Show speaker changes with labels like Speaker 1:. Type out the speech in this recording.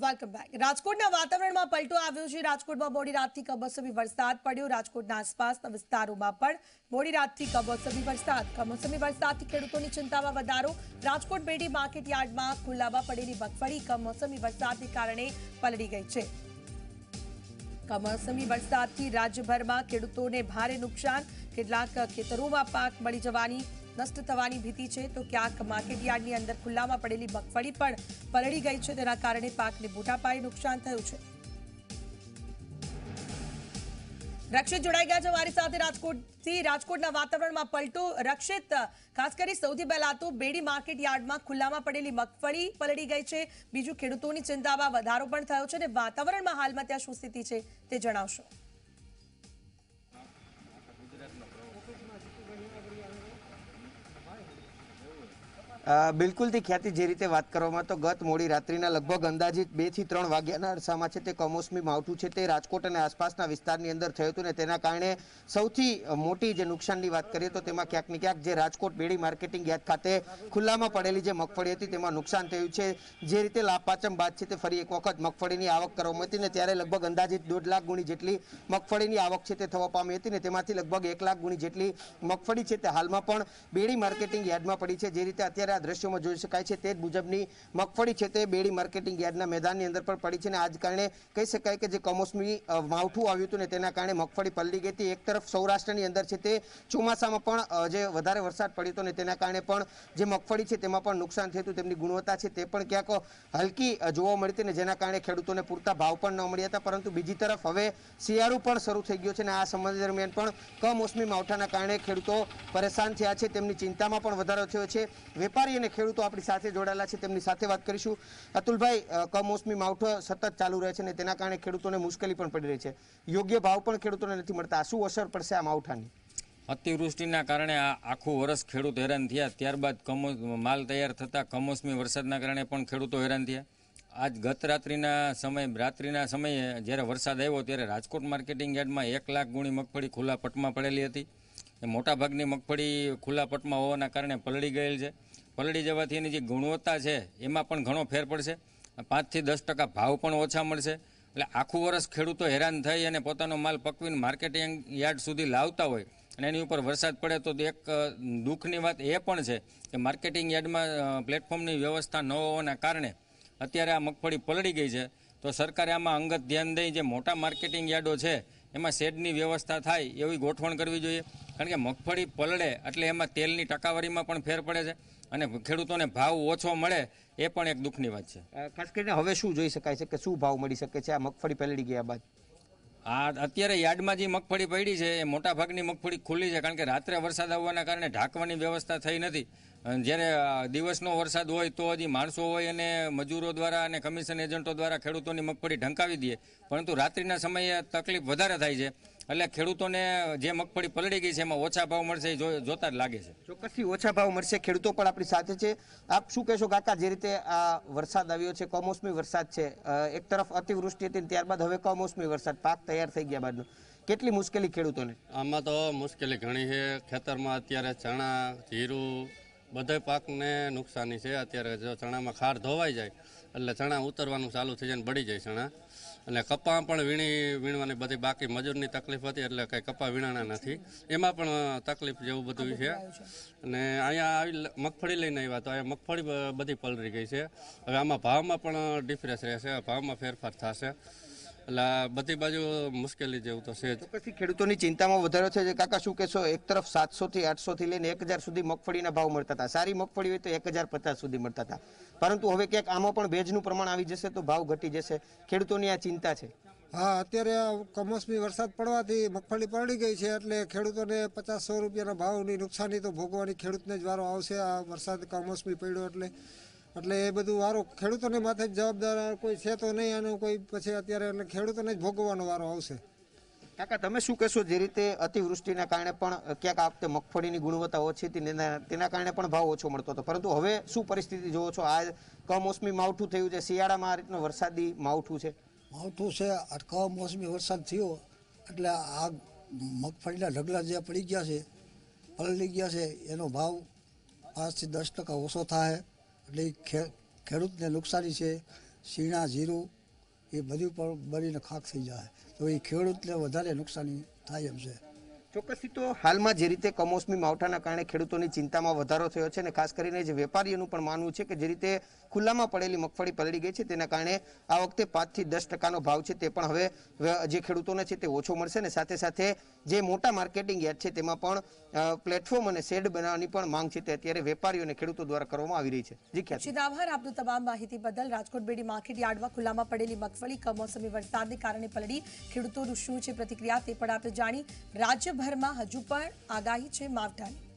Speaker 1: welcome back રાજકોટના વાતાવરણમાં પલટો આવ્યો છે રાજકોટમાં મોડી રાતથી કમોસમી વરસાદ પડ્યો રાજકોટના આસપાસના વિસ્તારોમાં પણ મોડી રાતથી કમોસમી વરસાદ કમોસમી વરસાદથી ખેડૂતોની ચિંતામાં વધારો રાજકોટ બેડી યાર્ડમાં ખુલ્લામાં પડેલી મગફળી કમોસમી વરસાદને કારણે પલળી ગઈ છે કમોસમી વરસાદથી રાજ્યભરમાં ખેડૂતોને ભારે નુકસાન કેટલાક ખેતરોમાં પાક મળી જવાની નષ્ટ થવાની ભીતિ છે તો ક્યાંક માર્કેટયાર્ડની અંદર ખુલ્લામાં પડેલી મગફળી પણ પલળી ગઈ છે તેના કારણે પાકને મોટા પાયે નુકસાન થયું છે રક્ષિત જોડાઈ ગયા છે મારી સાથે રાજકોટથી રાજકોટના વાતાવરણમાં પલટો રક્ષિત ખાસ કરી સૌથી પહેલા તો બેડી માર્કેટ યાર્ડમાં ખુલ્લામાં પડેલી મગફળી પલળી ગઈ છે બીજું ખેડૂતોની ચિંતામાં વધારો પણ થયો છે અને વાતાવરણમાં હાલમાં ત્યાં શું સ્થિતિ છે તે જણાવશો
Speaker 2: બિલકુલથી ખ્યાતિ જે રીતે વાત કરવામાં તો ગત મોડી રાત્રિના લગભગ અંદાજિત બે થી ત્રણ વાગ્યાના અરસામાં છે તે કમોસમી માવઠું છે તે રાજકોટ અને આસપાસના વિસ્તારની અંદર થયું હતું ને તેના કારણે સૌથી મોટી જે નુકસાનની વાત કરીએ તો તેમાં ક્યાંક ને ક્યાંક જે રાજકોટ બેડી માર્કેટિંગ યાર્ડ ખાતે ખુલ્લામાં પડેલી જે મગફળી હતી તેમાં નુકસાન થયું છે જે રીતે લાભપાચમ બાદ છે તે ફરી એક વખત મગફળીની આવક કરવામાં હતી ને ત્યારે લગભગ અંદાજિત દોઢ લાખ ગુણી જેટલી મગફળીની આવક છે તે થવા પામી હતી ને તેમાંથી લગભગ એક લાખ ગુણી જેટલી મગફળી છે તે હાલમાં પણ બેડી માર્કેટિંગ યાર્ડમાં પડી છે જે રીતે અત્યારે અત્યારે દ્રશ્યોમાં જોઈ શકાય છે તે મુજબની મગફળી છે તે બેડી માર્કેટિંગ યાર્ડના મેદાનની અંદર પણ પડી છે અને આજ કારણે કહી શકાય કે જે કમોસમી માવઠું આવ્યું હતું ને તેના કારણે મગફળી પલળી ગઈ હતી એક તરફ સૌરાષ્ટ્રની અંદર છે તે ચોમાસામાં પણ જે વધારે વરસાદ પડ્યો હતો ને તેના કારણે પણ જે મગફળી છે તેમાં પણ નુકસાન થયું હતું તેમની ગુણવત્તા છે તે પણ ક્યાંક હલકી જોવા મળી હતી ને જેના કારણે ખેડૂતોને પૂરતા ભાવ પણ ન મળ્યા હતા પરંતુ બીજી તરફ હવે શિયાળો પણ શરૂ થઈ ગયો છે અને આ સમય દરમિયાન પણ કમોસમી માવઠાના કારણે ખેડૂતો પરેશાન થયા છે તેમની ચિંતામાં પણ વધારો થયો છે વેપાર વેપારી અને ખેડૂતો આપણી સાથે જોડાયેલા છે તેમની સાથે વાત કરીશું અતુલભાઈ કમોસમી માવઠો સતત ચાલુ રહે છે અને તેના કારણે ખેડૂતોને મુશ્કેલી પણ પડી રહી છે યોગ્ય ભાવ પણ ખેડૂતોને નથી મળતા શું અસર પડશે આ માવઠાની
Speaker 3: અતિવૃષ્ટિના કારણે આ આખું વરસ ખેડૂત હેરાન થયા ત્યારબાદ કમો માલ તૈયાર થતાં કમોસમી વરસાદના કારણે પણ ખેડૂતો હેરાન થયા આજ ગત રાત્રિના સમય રાત્રિના સમયે જ્યારે વરસાદ આવ્યો ત્યારે રાજકોટ માર્કેટિંગ યાર્ડમાં એક લાખ ગુણી મગફળી ખુલ્લા પટમાં પડેલી હતી મોટાભાગની મગફળી ખુલ્લા પટમાં હોવાના કારણે પલળી ગયેલ છે પલળી જવાથી એની જે ગુણવત્તા છે એમાં પણ ઘણો ફેર પડશે પાંચથી દસ ટકા ભાવ પણ ઓછા મળશે એટલે આખું વર્ષ ખેડૂતો હેરાન થઈ અને પોતાનો માલ પકવીને માર્કેટિંગ યાર્ડ સુધી લાવતા હોય અને એની ઉપર વરસાદ પડે તો એક દુઃખની વાત એ પણ છે કે માર્કેટિંગ યાર્ડમાં પ્લેટફોર્મની વ્યવસ્થા ન હોવાના કારણે અત્યારે આ મગફળી પલળી ગઈ છે તો સરકારે આમાં અંગત ધ્યાન દઈ જે મોટા માર્કેટિંગ યાર્ડો છે એમાં શેડની વ્યવસ્થા થાય એવી ગોઠવણ કરવી જોઈએ કારણ કે મગફળી પલળે એટલે એમાં તેલની ટકાવારીમાં પણ ફેર પડે છે અને ખેડૂતોને ભાવ ઓછો મળે એ પણ એક દુઃખની વાત છે
Speaker 2: ખાસ કરીને હવે શું જોઈ શકાય છે કે શું ભાવ મળી શકે છે આ મગફળી પલળી ગયા બાદ
Speaker 3: આ અત્યારે યાર્ડમાં જે મગફળી પડી છે એ મોટાભાગની મગફળી ખુલ્લી છે કારણ કે રાત્રે વરસાદ આવવાના કારણે ઢાંકવાની વ્યવસ્થા થઈ નથી જ્યારે દિવસનો વરસાદ હોય તો હજી માણસો હોય અને મજૂરો દ્વારા અને કમિશન એજન્ટો દ્વારા ખેડૂતોની મગફળી ઢંકાવી દઈએ પરંતુ રાત્રિના સમયે તકલીફ વધારે થાય છે એટલે ખેડૂતોને જે મગફળી પલળી ગઈ છે એમાં ઓછા ભાવ મળશે જોતા જ લાગે છે
Speaker 2: ચોક્કસથી ઓછા ભાવ મળશે ખેડૂતો પણ આપણી સાથે છે આપ શું કહેશો કાકા જે રીતે આ વરસાદ આવ્યો છે કમોસમી વરસાદ છે એક તરફ અતિવૃષ્ટિ હતી ત્યારબાદ હવે કમોસમી વરસાદ પાક તૈયાર થઈ ગયા બાદનો કેટલી મુશ્કેલી ખેડૂતોને
Speaker 3: આમાં તો મુશ્કેલી ઘણી છે ખેતરમાં અત્યારે ચણા જીરું બધા પાકને નુકસાની છે અત્યારે જો ચણામાં ખાર ધોવાઈ જાય એટલે ચણા ઉતરવાનું ચાલુ થઈ જાય બળી જાય ચણા અને કપા પણ વીણી વીણવાની બધી બાકી મજૂરની તકલીફ હતી એટલે કંઈ કપા વીણાણા નથી એમાં પણ તકલીફ જેવું બધું છે અને અહીંયા આવી મગફળી લઈને આવ્યા તો અહીંયા મગફળી બધી પલરી ગઈ છે હવે આમાં ભાવમાં પણ ડિફરન્સ રહેશે ભાવમાં ફેરફાર થશે એટલે બધી બાજુ મુશ્કેલી જેવું તો છે પછી ખેડૂતોની
Speaker 2: ચિંતામાં વધારો છે જે કાકા શું કહેશો એક તરફ સાતસો થી આઠસો થી લઈને એક હજાર સુધી મગફળીના ભાવ મળતા હતા સારી મગફળી હોય તો એક હજાર પચાસ સુધી મળતા હતા પરંતુ હવે ક્યાંક આમાં પણ ભેજનું પ્રમાણ આવી જશે તો ભાવ ઘટી જશે ખેડૂતોની આ ચિંતા છે હા અત્યારે કમોસમી વરસાદ પડવાથી મગફળી પડી ગઈ છે એટલે ખેડૂતોને પચાસસો રૂપિયાના ભાવની નુકસાની તો ભોગવાની ખેડૂતને જ વારો આવશે આ વરસાદ કમોસમી પડ્યો એટલે એટલે એ બધું વારો ખેડૂતોને માથે જ જવાબદાર કોઈ છે તો નહીં આનો કોઈ પછી અત્યારે એટલે ખેડૂતોને જ ભોગવવાનો વારો આવશે કાકા તમે શું કહેશો જે રીતે અતિવૃષ્ટિના કારણે પણ ક્યાંક આ વખતે મગફળીની ગુણવત્તા ઓછી હતી તેના કારણે પણ ભાવ ઓછો મળતો હતો પરંતુ હવે શું પરિસ્થિતિ જોવો છો આ કમોસમી માવઠું થયું છે શિયાળામાં આ રીતનું વરસાદી માવઠું છે માવઠું છે અટકાવ મોસમી વરસાદ થયો એટલે આ મગફળીના ઢગલા જે પડી ગયા છે પલળી ગયા છે એનો ભાવ પાંચથી દસ ટકા ઓછો થાય એટલે ખેડૂતને નુકસાની છે શીણા જીરું એ બધું પણ બળીને ખાખ થઈ જાય તો એ ખેડૂતને વધારે નુકસાની થાય એમ છે ચોક્કસથી તો હાલમાં જે રીતે કમોસમી માવઠાના કારણે ખેડૂતોની ચિંતામાં વધારો થયો છે અને ખાસ કરીને જે વેપારીઓનું પણ માનવું છે કે જે રીતે ખુલ્લામાં પડેલી મગફળી પલળી ગઈ છે તેના કારણે આ વખતે પાંચથી દસ ટકાનો ભાવ છે તે પણ હવે જે ખેડૂતોને છે તે ઓછો મળશે અને સાથે સાથે જે મોટા માર્કેટિંગ યાર્ડ છે તેમાં પણ પ્લેટફોર્મ અને શેડ બનાવવાની પણ માંગ છે તે અત્યારે વેપારીઓ અને ખેડૂતો દ્વારા કરવામાં આવી રહી છે
Speaker 1: આભાર આપનો તમામ માહિતી બદલ રાજકોટ બેડી માર્કેટ યાર્ડમાં ખુલ્લામાં પડેલી મગફળી કમોસમી વરસાદને કારણે પલળી ખેડૂતોનું શું છે પ્રતિક્રિયા તે પણ આપણે જાણી રાજ્ય દેશભરમાં હજુ પણ આગાહી છે માવઠાની